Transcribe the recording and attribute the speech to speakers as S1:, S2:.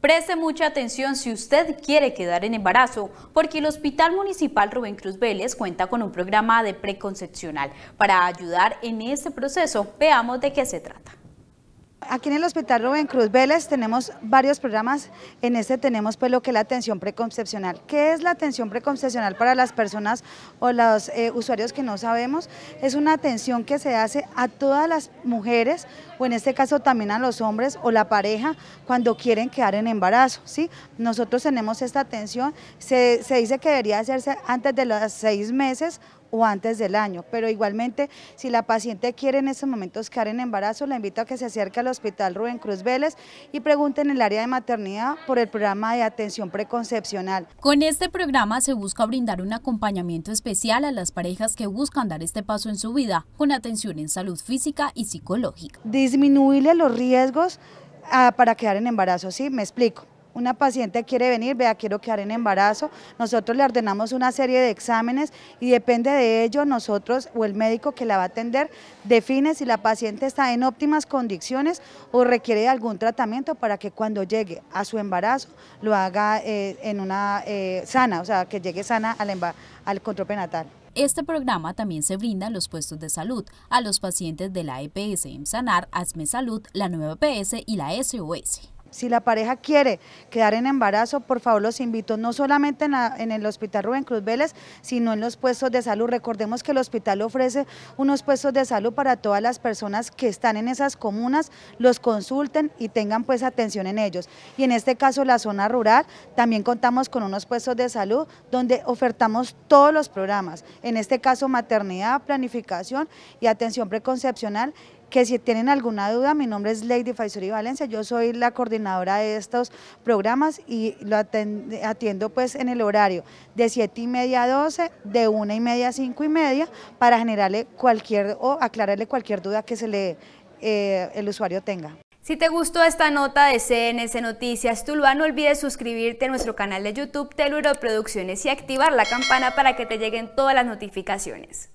S1: Preste mucha atención si usted quiere quedar en embarazo, porque el Hospital Municipal Rubén Cruz Vélez cuenta con un programa de preconcepcional. Para ayudar en este proceso, veamos de qué se trata.
S2: Aquí en el Hospital Rubén Cruz Vélez tenemos varios programas. En este tenemos pues lo que es la atención preconcepcional. ¿Qué es la atención preconcepcional para las personas o los eh, usuarios que no sabemos? Es una atención que se hace a todas las mujeres o en este caso también a los hombres o la pareja cuando quieren quedar en embarazo. ¿sí? Nosotros tenemos esta atención. se dice que debería hacerse antes de los seis meses o antes del año, pero igualmente si la paciente quiere en estos momentos quedar en embarazo, la invito a que se acerque al Hospital Rubén Cruz Vélez y pregunte en el área de maternidad por el programa de atención preconcepcional.
S1: Con este programa se busca brindar un acompañamiento especial a las parejas que buscan dar este paso en su vida, con atención en salud física y psicológica.
S2: Disminuirle los riesgos ah, para quedar en embarazo, ¿sí? Me explico una paciente quiere venir, vea, quiero quedar en embarazo, nosotros le ordenamos una serie de exámenes y depende de ello nosotros o el médico que la va a atender define si la paciente está en óptimas condiciones o requiere de algún tratamiento para que cuando llegue a su embarazo lo haga eh, en una eh, sana, o sea, que llegue sana al, al control prenatal.
S1: Este programa también se brinda en los puestos de salud a los pacientes de la EPS Sanar, Asme Salud, la nueva EPS y la SOS.
S2: Si la pareja quiere quedar en embarazo, por favor los invito no solamente en, el Hospital Rubén Cruz Vélez, sino en los puestos de salud. Recordemos que el hospital ofrece unos puestos de salud para todas las personas que están en esas comunas, los consulten y tengan pues atención en ellos. Y en este caso la zona rural, también contamos con unos puestos de salud donde ofertamos todos los programas, en este caso maternidad, planificación y atención preconcepcional que si tienen alguna duda, mi nombre es Lady Faisori Valencia, yo soy la coordinadora de estos programas y lo atiendo pues en el horario de 7 y media a 12, de 1 y media a 5 y media, para generarle cualquier o aclararle cualquier duda que se le eh, el usuario tenga.
S1: Si te gustó esta nota de CNS Noticias Tuluá, no olvides suscribirte a nuestro canal de YouTube Teluro Producciones y activar la
S2: campana para que te lleguen todas las notificaciones.